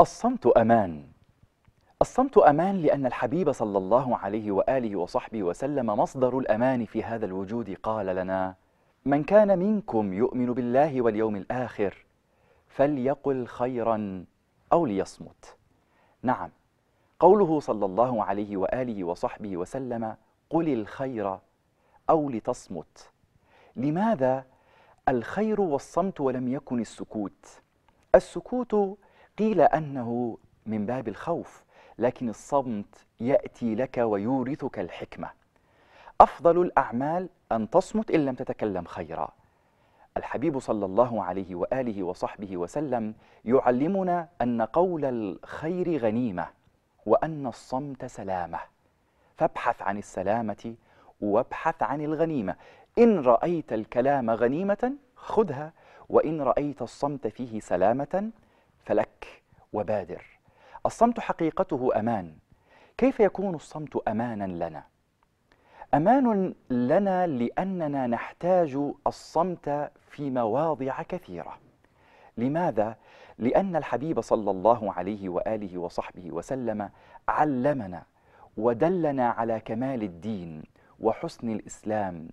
الصمت أمان الصمت أمان لأن الحبيب صلى الله عليه وآله وصحبه وسلم مصدر الأمان في هذا الوجود قال لنا من كان منكم يؤمن بالله واليوم الآخر فليقل خيرا أو ليصمت نعم قوله صلى الله عليه وآله وصحبه وسلم قل الخير أو لتصمت لماذا الخير والصمت ولم يكن السكوت السكوت قيل أنه من باب الخوف لكن الصمت يأتي لك ويورثك الحكمة أفضل الأعمال أن تصمت إن لم تتكلم خيرا الحبيب صلى الله عليه وآله وصحبه وسلم يعلمنا أن قول الخير غنيمة وأن الصمت سلامة فابحث عن السلامة وابحث عن الغنيمة إن رأيت الكلام غنيمة خذها وإن رأيت الصمت فيه سلامة فلك وبادر الصمت حقيقته امان كيف يكون الصمت امانا لنا امان لنا لاننا نحتاج الصمت في مواضع كثيره لماذا لان الحبيب صلى الله عليه واله وصحبه وسلم علمنا ودلنا على كمال الدين وحسن الاسلام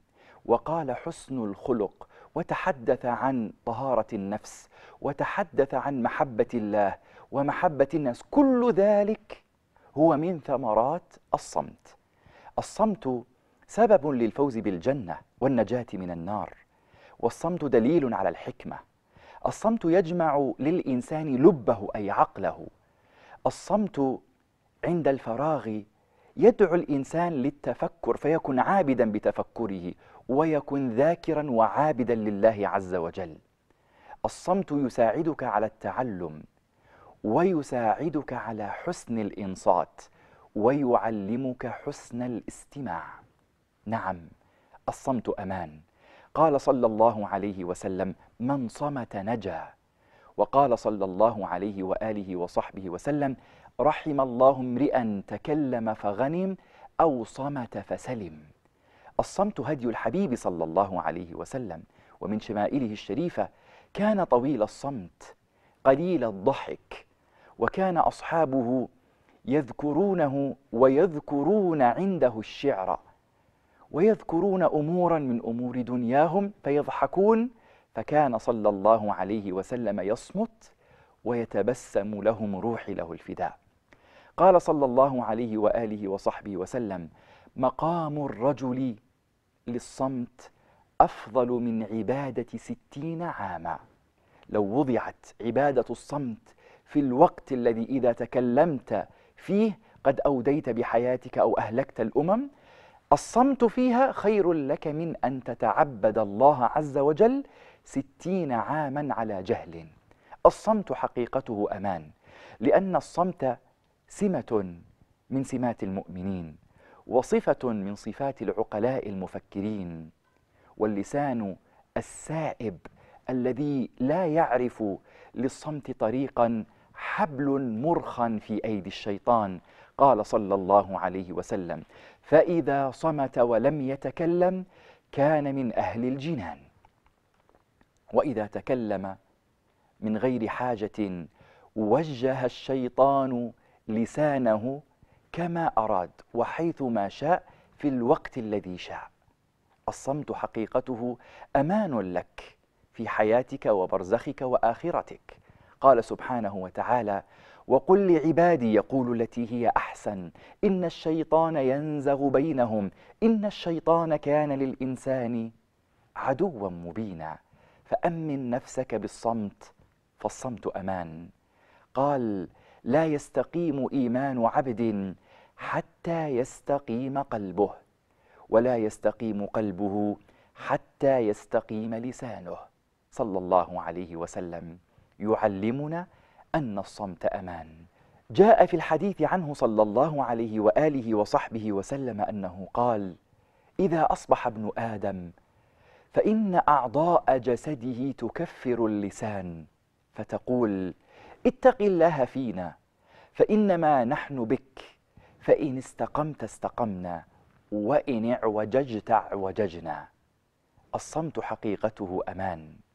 وقال حسن الخلق وتحدث عن طهارة النفس وتحدث عن محبة الله ومحبة الناس كل ذلك هو من ثمرات الصمت الصمت سبب للفوز بالجنة والنجاة من النار والصمت دليل على الحكمة الصمت يجمع للإنسان لبه أي عقله الصمت عند الفراغ يدعو الإنسان للتفكر فيكون عابدا بتفكره ويكون ذاكرا وعابدا لله عز وجل الصمت يساعدك على التعلم ويساعدك على حسن الإنصات ويعلمك حسن الاستماع نعم الصمت أمان قال صلى الله عليه وسلم من صمت نجا وقال صلى الله عليه وآله وصحبه وسلم رحم الله امرئا تكلم فغنم أو صمت فسلم الصمت هدي الحبيب صلى الله عليه وسلم ومن شمائله الشريفة كان طويل الصمت قليل الضحك وكان أصحابه يذكرونه ويذكرون عنده الشعر ويذكرون أمورا من أمور دنياهم فيضحكون فكان صلى الله عليه وسلم يصمت ويتبسم لهم روحي له الفداء قال صلى الله عليه واله وصحبه وسلم مقام الرجل للصمت افضل من عباده ستين عاما لو وضعت عباده الصمت في الوقت الذي اذا تكلمت فيه قد اوديت بحياتك او اهلكت الامم الصمت فيها خير لك من ان تتعبد الله عز وجل ستين عاما على جهل الصمت حقيقته امان لان الصمت سمة من سمات المؤمنين وصفة من صفات العقلاء المفكرين واللسان السائب الذي لا يعرف للصمت طريقا حبل مرخا في أيدي الشيطان قال صلى الله عليه وسلم فإذا صمت ولم يتكلم كان من أهل الجنان وإذا تكلم من غير حاجة وجه الشيطان لسانه كما أراد وحيث ما شاء في الوقت الذي شاء الصمت حقيقته أمان لك في حياتك وبرزخك وآخرتك قال سبحانه وتعالى وقل لعبادي يقول التي هي أحسن إن الشيطان ينزغ بينهم إن الشيطان كان للإنسان عدوا مبينا فأمن نفسك بالصمت فالصمت أمان قال لا يستقيم إيمان عبد حتى يستقيم قلبه ولا يستقيم قلبه حتى يستقيم لسانه صلى الله عليه وسلم يعلمنا أن الصمت أمان جاء في الحديث عنه صلى الله عليه وآله وصحبه وسلم أنه قال إذا أصبح ابن آدم فإن أعضاء جسده تكفر اللسان فتقول اتق الله فينا فإنما نحن بك فإن استقمت استقمنا وإن اعوججت اعوججنا الصمت حقيقته أمان